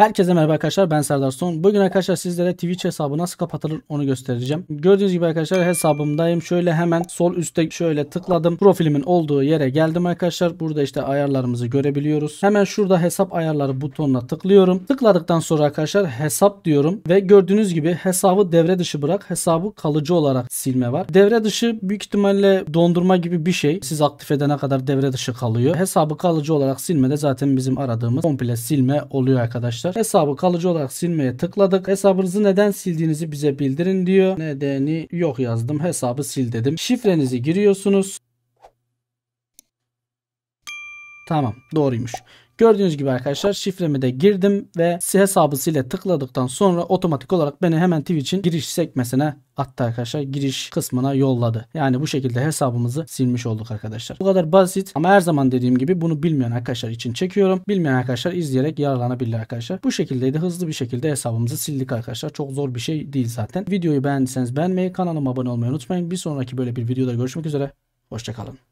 Herkese merhaba arkadaşlar ben Serdar Son. Bugün arkadaşlar sizlere Twitch hesabı nasıl kapatılır onu göstereceğim. Gördüğünüz gibi arkadaşlar hesabımdayım. Şöyle hemen sol üstte şöyle tıkladım. Profilimin olduğu yere geldim arkadaşlar. Burada işte ayarlarımızı görebiliyoruz. Hemen şurada hesap ayarları butonuna tıklıyorum. Tıkladıktan sonra arkadaşlar hesap diyorum. Ve gördüğünüz gibi hesabı devre dışı bırak. Hesabı kalıcı olarak silme var. Devre dışı büyük ihtimalle dondurma gibi bir şey. Siz aktif edene kadar devre dışı kalıyor. Hesabı kalıcı olarak silme de zaten bizim aradığımız komple silme oluyor arkadaşlar arkadaşlar. Hesabı kalıcı olarak silmeye tıkladık. Hesabınızı neden sildiğinizi bize bildirin diyor. Nedeni yok yazdım. Hesabı sil dedim. Şifrenizi giriyorsunuz. Tamam doğruymuş. Gördüğünüz gibi arkadaşlar şifremi de girdim ve ile tıkladıktan sonra otomatik olarak beni hemen Twitch'in giriş sekmesine attı arkadaşlar. Giriş kısmına yolladı. Yani bu şekilde hesabımızı silmiş olduk arkadaşlar. Bu kadar basit ama her zaman dediğim gibi bunu bilmeyen arkadaşlar için çekiyorum. Bilmeyen arkadaşlar izleyerek yararlanabilir arkadaşlar. Bu şekildeydi. Hızlı bir şekilde hesabımızı sildik arkadaşlar. Çok zor bir şey değil zaten. Videoyu beğendiyseniz beğenmeyi, kanalıma abone olmayı unutmayın. Bir sonraki böyle bir videoda görüşmek üzere. Hoşçakalın.